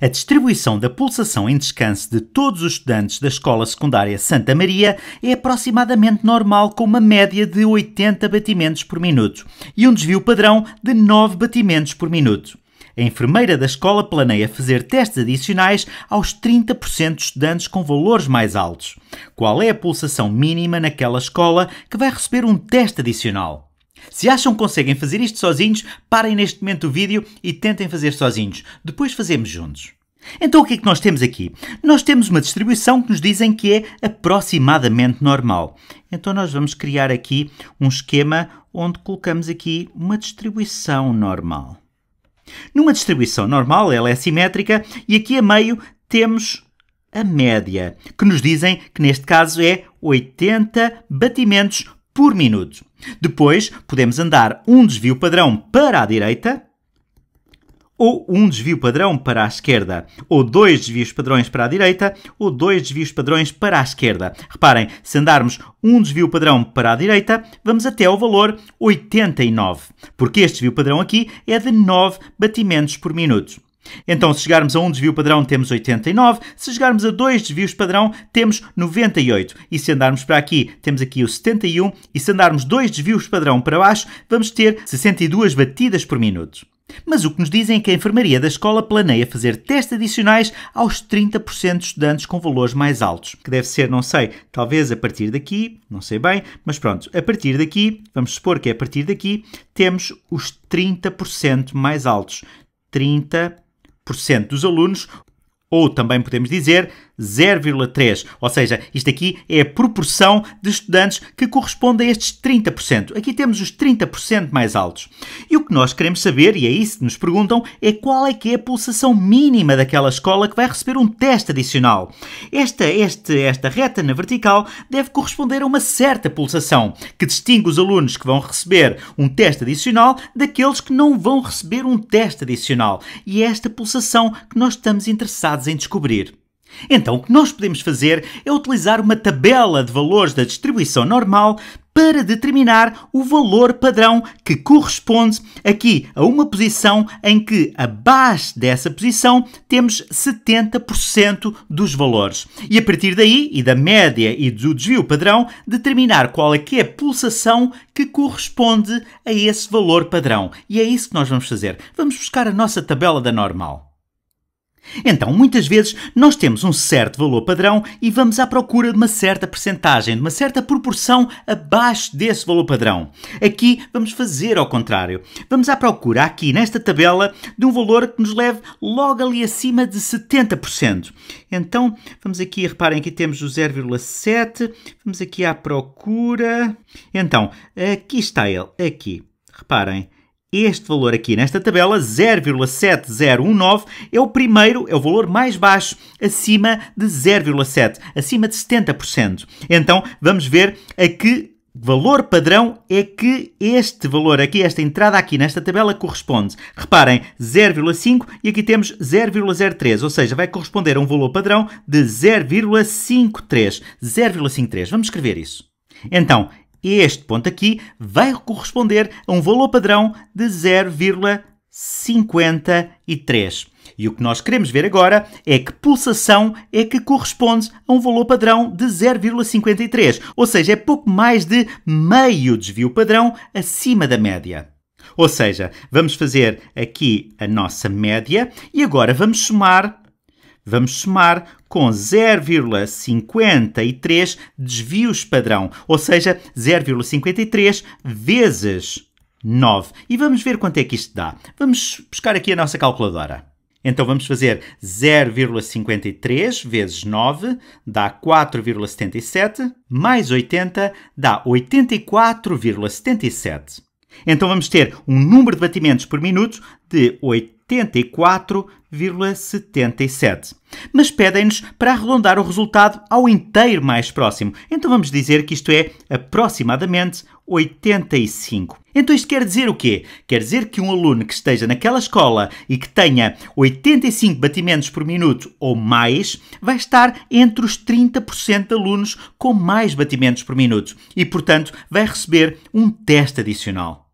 a distribuição da pulsação em descanso de todos os estudantes da Escola Secundária Santa Maria é aproximadamente normal, com uma média de 80 batimentos por minuto e um desvio padrão de 9 batimentos por minuto. A enfermeira da escola planeia fazer testes adicionais aos 30% de estudantes com valores mais altos. Qual é a pulsação mínima naquela escola que vai receber um teste adicional? Se acham que conseguem fazer isto sozinhos, parem neste momento o vídeo e tentem fazer sozinhos. Depois fazemos juntos. Então o que é que nós temos aqui? Nós temos uma distribuição que nos dizem que é aproximadamente normal. Então nós vamos criar aqui um esquema onde colocamos aqui uma distribuição normal. Numa distribuição normal, ela é simétrica e aqui a meio temos a média, que nos dizem que neste caso é 80 batimentos por minuto. Depois, podemos andar um desvio padrão para a direita ou um desvio padrão para a esquerda, ou dois desvios padrões para a direita, ou dois desvios padrões para a esquerda. Reparem, se andarmos um desvio padrão para a direita, vamos até o valor 89, porque este desvio padrão aqui é de 9 batimentos por minuto. Então, se chegarmos a um desvio padrão, temos 89. Se chegarmos a dois desvios padrão, temos 98. E se andarmos para aqui, temos aqui o 71. E se andarmos dois desvios padrão para baixo, vamos ter 62 batidas por minuto. Mas o que nos dizem é que a enfermaria da escola planeia fazer testes adicionais aos 30% de estudantes com valores mais altos, que deve ser, não sei, talvez a partir daqui, não sei bem, mas pronto, a partir daqui, vamos supor que é a partir daqui, temos os 30% mais altos. 30 dos alunos, ou também podemos dizer 0,3%. Ou seja, isto aqui é a proporção de estudantes que corresponde a estes 30%. Aqui temos os 30% mais altos. E o que nós queremos saber, e é isso que nos perguntam, é qual é que é a pulsação mínima daquela escola que vai receber um teste adicional. Esta, este, esta reta na vertical deve corresponder a uma certa pulsação, que distingue os alunos que vão receber um teste adicional daqueles que não vão receber um teste adicional. E é esta pulsação que nós estamos interessados em descobrir. Então, o que nós podemos fazer é utilizar uma tabela de valores da distribuição normal para determinar o valor padrão que corresponde aqui a uma posição em que abaixo dessa posição temos 70% dos valores. E a partir daí, e da média e do desvio padrão, determinar qual é que é a pulsação que corresponde a esse valor padrão. E é isso que nós vamos fazer. Vamos buscar a nossa tabela da normal. Então, muitas vezes, nós temos um certo valor padrão e vamos à procura de uma certa percentagem, de uma certa proporção abaixo desse valor padrão. Aqui vamos fazer ao contrário. Vamos à procura, aqui nesta tabela, de um valor que nos leve logo ali acima de 70%. Então, vamos aqui, reparem, que temos o 0,7, vamos aqui à procura. Então, aqui está ele, aqui. Reparem, este valor aqui nesta tabela, 0,7019, é o primeiro, é o valor mais baixo, acima de 0,7, acima de 70%. Então, vamos ver a que valor padrão é que este valor aqui, esta entrada aqui nesta tabela corresponde. Reparem, 0,5 e aqui temos 0,03, ou seja, vai corresponder a um valor padrão de 0,53. 0,53. Vamos escrever isso. Então, este ponto aqui vai corresponder a um valor padrão de 0,53. E o que nós queremos ver agora é que pulsação é que corresponde a um valor padrão de 0,53, ou seja, é pouco mais de meio desvio padrão acima da média. Ou seja, vamos fazer aqui a nossa média e agora vamos somar Vamos somar com 0,53 desvios padrão, ou seja, 0,53 vezes 9. E vamos ver quanto é que isto dá. Vamos buscar aqui a nossa calculadora. Então vamos fazer 0,53 vezes 9 dá 4,77, mais 80 dá 84,77. Então vamos ter um número de batimentos por minuto de 84, 74,77. Mas pedem-nos para arredondar o resultado ao inteiro mais próximo. Então vamos dizer que isto é aproximadamente 85. Então isto quer dizer o quê? Quer dizer que um aluno que esteja naquela escola e que tenha 85 batimentos por minuto ou mais vai estar entre os 30% de alunos com mais batimentos por minuto e, portanto, vai receber um teste adicional.